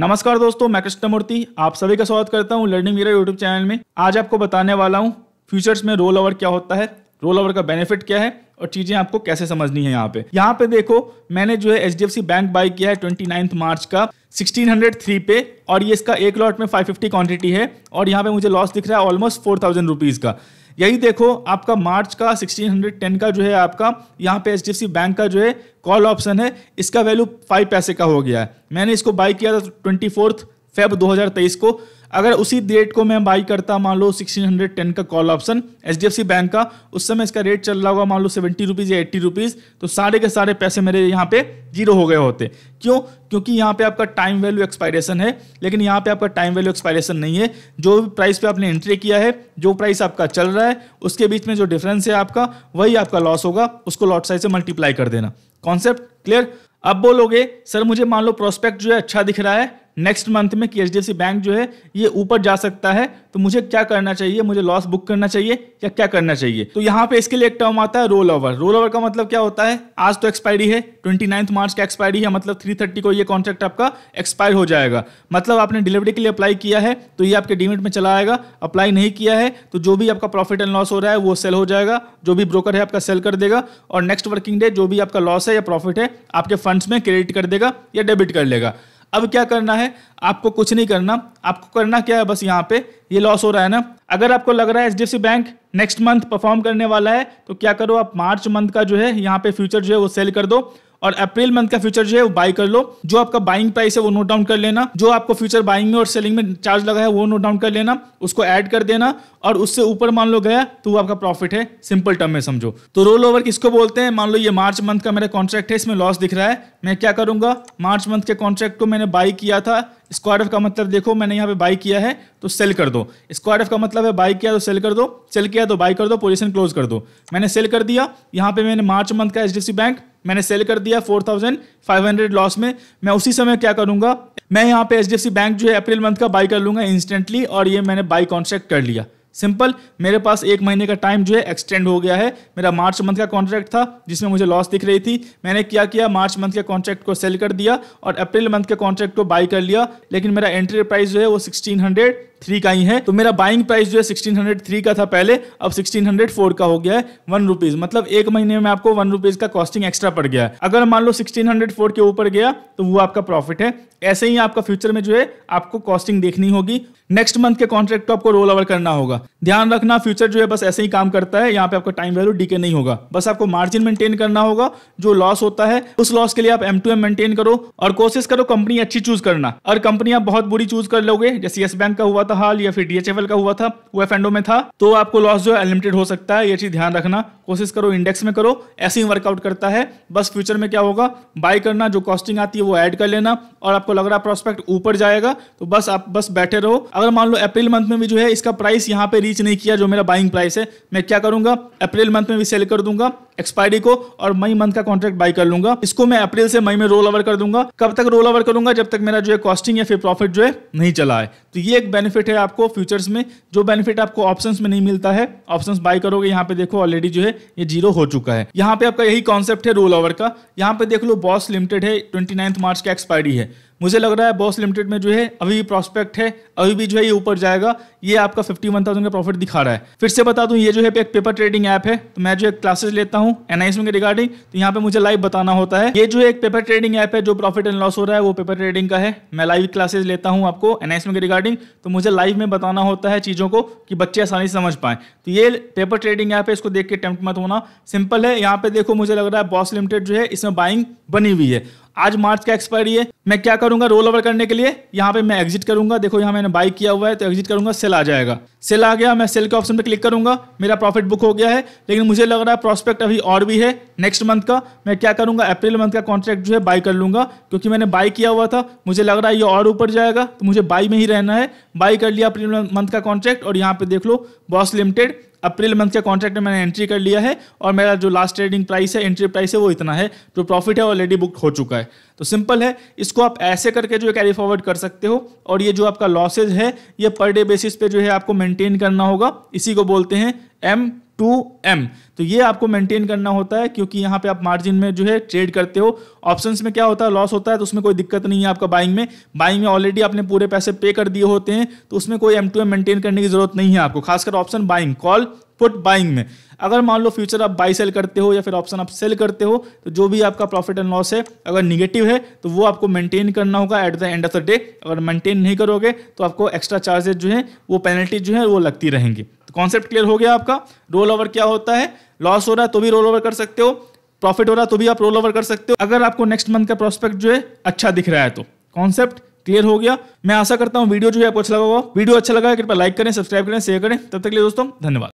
नमस्कार दोस्तों मैं कृष्णमूर्ति आप सभी का स्वागत करता हूँ लर्निंग मेरा यूट्यूब चैनल में आज आपको बताने वाला हूँ फ्यूचर्स में रोल ओवर क्या होता है रोल ओवर का बेनिफिट क्या है और चीजें आपको कैसे समझनी है यहाँ पे यहाँ पे देखो मैंने जो है एच बैंक बाई किया है ट्वेंटी मार्च का थ्री पे और ये इसका एक लॉट में फिफ्टी क्वांटिटी है और यहाँ पे मुझे लॉस दिख रहा है ऑलमोस्ट फोर थाउजेंड रुपीज़ का यही देखो आपका मार्च का 1610 का जो है आपका यहाँ पे एच बैंक का जो है कॉल ऑप्शन है इसका वैल्यू फाइव पैसे का हो गया है मैंने इसको बाई किया था ट्वेंटी फोर्थ फेब 2023 को अगर उसी डेट को मैं बाई करता मान लो 1610 का कॉल ऑप्शन एच बैंक का उस समय इसका रेट चल रहा होगा मान लो सेवेंटी रुपीज़ या एट्टी रुपीज़ तो सारे के सारे पैसे मेरे यहाँ पे जीरो हो गए होते क्यों क्योंकि यहाँ पे आपका टाइम वैल्यू एक्सपायरेशन है लेकिन यहाँ पे आपका टाइम वैल्यू एक्सपायरेशन नहीं है जो प्राइस पे आपने एंट्री किया है जो प्राइस आपका चल रहा है उसके बीच में जो डिफरेंस है आपका वही आपका लॉस होगा उसको लॉट साइज से मल्टीप्लाई कर देना कॉन्सेप्ट क्लियर अब बोलोगे सर मुझे मान लो प्रोस्पेक्ट जो है अच्छा दिख रहा है नेक्स्ट मंथ में कि एच बैंक जो है ये ऊपर जा सकता है तो मुझे क्या करना चाहिए मुझे लॉस बुक करना चाहिए या क्या करना चाहिए तो यहाँ पे इसके लिए एक टर्म आता है रोल ओवर रोल ओवर का मतलब क्या होता है आज तो एक्सपायरी है ट्वेंटी मार्च का एक्सपायरी है मतलब थ्री थर्टी को ये कॉन्ट्रैक्ट आपका एक्सपायर हो जाएगा मतलब आपने डिलीवरी के लिए अप्लाई किया है तो ये आपके डिमिट में चला आएगा अप्लाई नहीं किया है तो जो भी आपका प्रॉफिट एंड लॉस हो रहा है वो सेल हो जाएगा जो भी ब्रोकर है आपका सेल कर देगा और नेक्स्ट वर्किंग डे जो भी आपका लॉस है या प्रॉफिट है आपके फंड फंड्स में क्रेडिट कर देगा या डेबिट कर लेगा अब क्या करना है आपको कुछ नहीं करना आपको करना क्या है बस यहाँ पे ये लॉस हो रहा है ना अगर आपको लग रहा है H bank next month perform करने वाला है तो क्या करो आप मार्च मंथ का जो है यहाँ पे फ्यूचर जो है वो सेल कर दो और अप्रैल मंथ का फ्यूचर जो है वो बाई कर लो जो आपका बाइंग प्राइस है वो नोट डाउन कर लेना जो आपको फ्यूचर बाइंग में और सेलिंग में चार्ज लगा है वो नोट डाउन कर लेना उसको ऐड कर देना और उससे ऊपर मान लो गया तो वो आपका प्रॉफिट है सिंपल टर्म में समझो तो रोल ओवर किसको बोलते हैं मान लो ये मार्च मंथ का मेरा कॉन्ट्रैक्ट है इसमें लॉस दिख रहा है मैं क्या करूंगा मार्च मंथ के कॉन्ट्रैक्ट को मैंने बाई किया था स्क्वायर का मतलब देखो मैंने यहाँ पे बाई किया है तो सेल कर दो स्क्वायर का मतलब है बाई किया तो सेल कर दो सेल किया तो बाई कर दो पोजीशन क्लोज कर दो मैंने सेल कर दिया यहाँ पे मैंने मार्च मंथ का एच बैंक मैंने सेल कर दिया 4,500 लॉस में मैं उसी समय क्या करूंगा मैं यहाँ पे एच बैंक जो है अप्रैल मंथ का बाई कर लूंगा इंस्टेंटली और ये मैंने बाई कॉन्ट्रैक्ट कर लिया सिंपल मेरे पास एक महीने का टाइम जो है एक्सटेंड हो गया है मेरा मार्च मंथ का कॉन्ट्रैक्ट था जिसमें मुझे लॉस दिख रही थी मैंने क्या किया मार्च मंथ के कॉन्ट्रैक्ट को सेल कर दिया और अप्रैल मंथ के कॉन्ट्रैक्ट को बाई कर लिया लेकिन मेरा एंट्री प्राइस जो है वो सिक्सटीन हंड्रेड थ्री का ही है तो मेरा बाइंग प्राइस जो है सिक्सटीन हंड्रेड थ्री का था पहले अब सिक्सटीन हंड्रेड फोर का हो गया है वन रुपीज मतलब एक महीने में आपको वन रुपीज का कॉस्टिंग एक्स्ट्रा पड़ गया है अगर मान लो सिक्सटीन हंड्रेड फोर के ऊपर गया तो वो आपका प्रॉफिट है ऐसे ही आपका फ्यूचर में जो है आपको कॉस्टिंग देखनी होगी नेक्स्ट मंथ के कॉन्ट्रैक्ट को आपको रोल ओवर करना होगा ध्यान रखना फ्यूचर जो है बस ऐसे ही काम करता है यहाँ पे आपका टाइम वैल्यू डीके नहीं होगा बस आपको मार्जिन मेंटेन करना होगा जो लॉस होता है उस लॉस के लिए आप एम टू एम मेंटेन करो और कोशिश करो कंपनी अच्छी चूज करना और कंपनी आप बहुत बुरी चूज कर लोगे जैसे यस बैंक का हुआ था का हाल या फिर डीएचएफएल का हुआ था वो एफ में था तो आपको लॉस जो है अनलिमिटेड हो सकता है ये चीज ध्यान रखना कोशिश करो इंडेक्स में करो ऐसे ही वर्कआउट करता है बस फ्यूचर में क्या होगा बाय करना जो कॉस्टिंग आती है वो ऐड कर लेना और आपको लग रहा है प्रोस्पेक्ट ऊपर जाएगा तो बस आप बस बैठे रहो अगर मान लो अप्रैल मंथ में भी जो है इसका प्राइस यहाँ पे रीच नहीं किया जो मेरा बाइंग प्राइस है मैं क्या करूंगा अप्रैल मंथ में भी सेल कर दूंगा एक्सपायरी को और मई मंथ का कॉन्ट्रैक्ट बाई कर लूंगा इसको मैं अप्रैल से मई में रोल ओवर कर दूंगा कब तक रोल ओवर करूंगा जब तक मेरा जो है कॉस्टिंग या फिर प्रॉफिट जो है नहीं चला है तो ये एक बेनिफिट बेनिफिट है आपको फ्यूचर्स में जो बेनिफिट आपको ऑप्शन में नहीं मिलता है ऑप्शन बाय करोगे यहाँ पे देखो ऑलरेडी जो है ये जीरो हो चुका है यहाँ पे आपका यही कॉन्सेप्ट है रोल ओवर का यहाँ पे देख लो बॉस लिमिटेड है ट्वेंटी मार्च का एक्सपायरी है मुझे लग रहा है बॉस लिमिटेड में जो है अभी भी प्रॉस्पेक्ट है अभी भी जो है ये ऊपर जाएगा ये आपका फिफ्टी वन थाउजेंड का प्रॉफिट दिखा रहा है फिर से बता दूं ये जो है एक पेपर ट्रेडिंग ऐप है तो मैं जो एक क्लासेस लेता हूं एनआईसमेंट के रिगार्डिंग तो यहाँ पे मुझे लाइव बताना होता है ये जो है एक पेपर ट्रेडिंग ऐप है जो प्रॉफिट एंड लॉस हो रहा है वो पेपर ट्रेडिंग का है मैं लाइव क्लासेस लेता हूँ आपको एनआईसमेंट के रिगार्डिंग तो मुझे लाइव में बताना होता है चीज़ों को कि बच्चे आसानी से समझ पाए तो ये पेपर ट्रेडिंग ऐप है इसको देख के अटेम्प्ट मत होना सिंपल है यहाँ पे देखो मुझे लग रहा है बॉस लिमिटेड जो है इसमें बाइंग बनी हुई है आज मार्च का एक्सपायरी है मैं क्या करूंगा रोल ओवर करने के लिए यहाँ पे मैं एग्जिट करूंगा देखो यहाँ मैंने बाई किया हुआ है तो एग्जिट करूंगा सेल आ जाएगा सेल आ गया मैं सेल के ऑप्शन पे क्लिक करूंगा मेरा प्रॉफिट बुक हो गया है लेकिन मुझे लग रहा है प्रोस्पेक्ट अभी और भी है नेक्स्ट मंथ का मैं क्या करूंगा अप्रैल मंथ का कॉन्ट्रैक्ट जो है बाई कर लूंगा क्योंकि मैंने बाई किया हुआ था मुझे लग रहा है ये और ऊपर जाएगा तो मुझे बाई में ही रहना है बाई कर लिया अप्रैल मंथ का कॉन्ट्रैक्ट और यहाँ पे देख लो बॉस लिमिटेड अप्रैल मंथ के कॉन्ट्रैक्ट में मैंने एंट्री कर लिया है और मेरा जो लास्ट ट्रेडिंग प्राइस है एंट्री प्राइस है वो इतना है जो प्रॉफिट है ऑलरेडी बुक हो चुका है तो सिंपल है इसको आप ऐसे करके जो कैरी फॉरवर्ड कर सकते हो और ये जो आपका लॉसेज है ये पर डे बेसिस पे जो है आपको मेंटेन करना होगा इसी को बोलते हैं एम टू एम तो ये आपको मेंटेन करना होता है क्योंकि यहाँ पे आप मार्जिन में जो है ट्रेड करते हो ऑप्शंस में क्या होता है लॉस होता है तो उसमें कोई दिक्कत नहीं है आपका बाइंग में बाइंग में ऑलरेडी आपने पूरे पैसे पे कर दिए होते हैं तो उसमें कोई एम टू एम मेंटेन करने की जरूरत नहीं है आपको खासकर option buying call put buying में अगर मान लो फ्यूचर आप बाई सेल करते हो या फिर ऑप्शन आप सेल करते हो तो जो भी आपका प्रॉफिट एंड लॉस है अगर निगेटिव है तो वो आपको मेंटेन करना होगा at the end of the day अगर मेंटेन नहीं करोगे तो आपको एक्स्ट्रा चार्जेस जो है वो पेनल्टी जो है वो लगती रहेंगी तो कॉन्सेप्ट क्लियर हो गया आपका रोल ओवर क्या होता है लॉस हो रहा है तो भी रोल ओवर कर सकते हो प्रॉफिट हो रहा है तो भी आप रोल ओवर कर सकते हो अगर आपको नेक्स्ट मंथ का प्रोस्पेक्ट जो है अच्छा दिख रहा है तो कॉन्सेप्ट क्लियर हो गया मैं आशा करता हूँ वीडियो जो है आपको अच्छा लगा हुआ वीडियो अच्छा लगा कृपया लाइक करें सब्सक्राइब करें शेयर करें तब तक लिए दोस्तों धन्यवाद